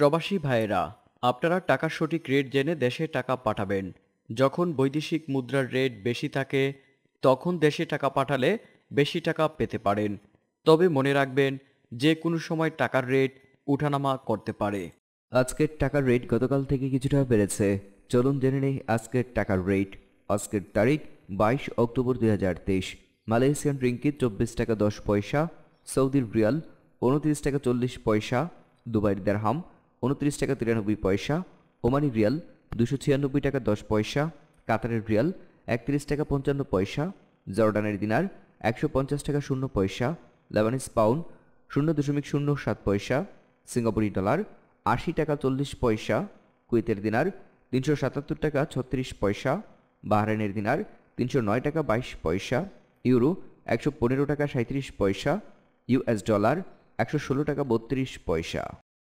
প্রবাসী ভাইয়েরা আপনারা টাকার সঠিক রেট জেনে দেশে টাকা পাঠাবেন যখন বৈদেশিক মুদ্রার রেট বেশি থাকে তখন দেশে টাকা পাঠালে বেশি টাকা পেতে পারেন তবে মনে রাখবেন যে কোনো সময় টাকার রেট উঠানামা করতে পারে আজকের টাকার রেট গতকাল থেকে কিছুটা বেড়েছে চলুন জেনে নেই আজকের টাকার রেট আজকের তারিখ বাইশ অক্টোবর দুই মালয়েশিয়ান রিঙ্কি চব্বিশ টাকা দশ পয়সা সৌদির রিয়াল উনত্রিশ টাকা চল্লিশ পয়সা দুবাইয়ের দেড়হাম উনত্রিশ টাকা তিরানব্বই পয়সা ওমানি রিয়াল দুশো ছিয়ানব্বই টাকা দশ পয়সা কাতারের রিয়াল একত্রিশ টাকা পঞ্চান্ন পয়সা জর্ডানের দিনার একশো পঞ্চাশ টাকা শূন্য পয়সা লেবানিস পাউন্ড শূন্য দশমিক শূন্য সাত পয়সা সিঙ্গাপুরি ডলার আশি টাকা চল্লিশ পয়সা কুয়েতের দিনার তিনশো সাতাত্তর টাকা ছত্রিশ পয়সা বাহরাইনের দিনার তিনশো নয় টাকা বাইশ পয়সা ইউরো একশো পনেরো টাকা সাঁত্রিশ পয়সা ইউএস ডলার একশো ষোলো টাকা বত্রিশ পয়সা